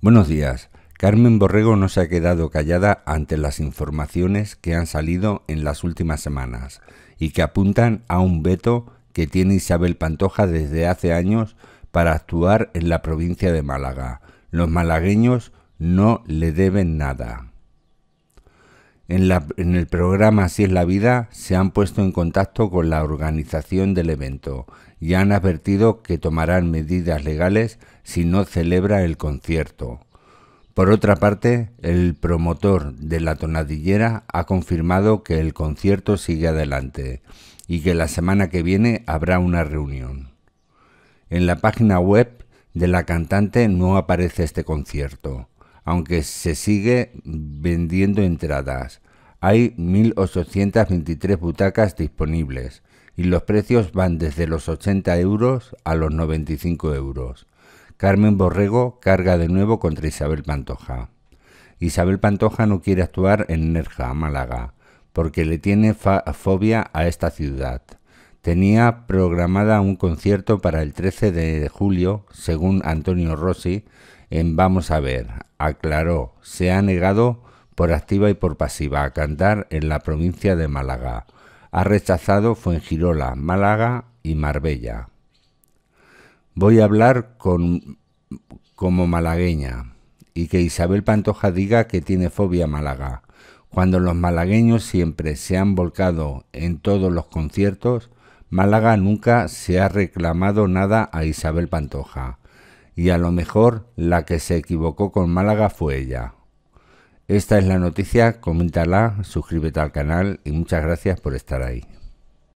Buenos días. Carmen Borrego no se ha quedado callada ante las informaciones que han salido en las últimas semanas y que apuntan a un veto que tiene Isabel Pantoja desde hace años para actuar en la provincia de Málaga. Los malagueños no le deben nada en, el programa Así es la vida se han puesto en contacto con la organización del evento y han advertido que tomarán medidas legales si no celebra el concierto. Por otra parte, el promotor de la tonadillera ha confirmado que el concierto sigue adelante y que la semana que viene habrá una reunión. En la página web de la cantante no aparece este concierto aunque se sigue vendiendo entradas. Hay 1.823 butacas disponibles y los precios van desde los 80 euros a los 95 euros. Carmen Borrego carga de nuevo contra Isabel Pantoja. Isabel Pantoja no quiere actuar en Nerja, Málaga, porque le tiene fobia a esta ciudad. Tenía programada un concierto para el 13 de julio, según Antonio Rossi, en Vamos a ver, aclaró, se ha negado por activa y por pasiva a cantar en la provincia de Málaga. Ha rechazado Fuengirola, Málaga y Marbella. Voy a hablar como malagueña y que Isabel Pantoja diga que tiene fobia a Málaga. Cuando los malagueños siempre se han volcado en todos los conciertos, Málaga nunca se ha reclamado nada a Isabel Pantoja y a lo mejor la que se equivocó con Málaga fue ella. Esta es la noticia, coméntala, suscríbete al canal y muchas gracias por estar ahí.